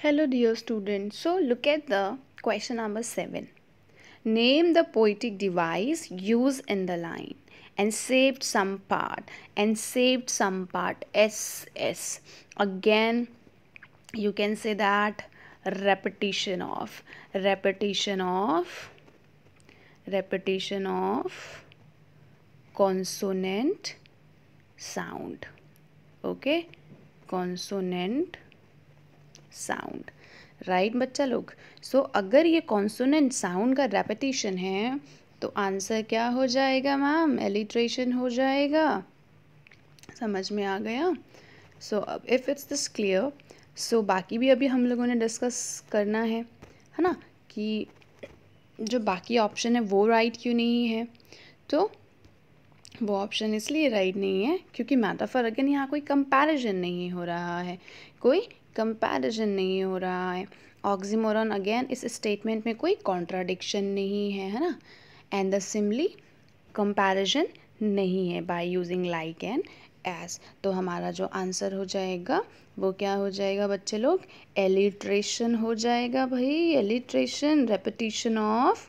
Hello dear students. So look at the question number 7. Name the poetic device used in the line and saved some part and saved some part SS. Again you can say that repetition of repetition of repetition of consonant sound okay consonant sound right right, बच्चा लोग सो so, अगर ये consonant sound का repetition है तो answer क्या हो जाएगा मैम एलिट्रेशन हो जाएगा समझ में आ गया सो अब if it's this clear so बाकी भी अभी हम लोगों ने डिस्कस करना है है ना कि जो बाकी ऑप्शन है वो राइट right क्यों नहीं है तो वो ऑप्शन इसलिए राइट नहीं है क्योंकि मैटाफर अगेन यहाँ कोई कंपैरिजन नहीं हो रहा है कोई कंपैरिजन नहीं हो रहा है ऑक्सीमोरन अगेन इस स्टेटमेंट में कोई कॉन्ट्राडिक्शन नहीं है है ना एंड द सिमली कंपैरिजन नहीं है by using like and as तो हमारा जो आंसर हो जाएगा वो क्या हो जाएगा बच्चे लोग एलिट्रेशन हो जाएगा भाई alliteration repetition of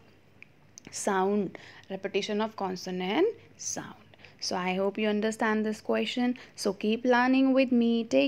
sound repetition of consonant sound so I hope you understand this question so keep learning with me take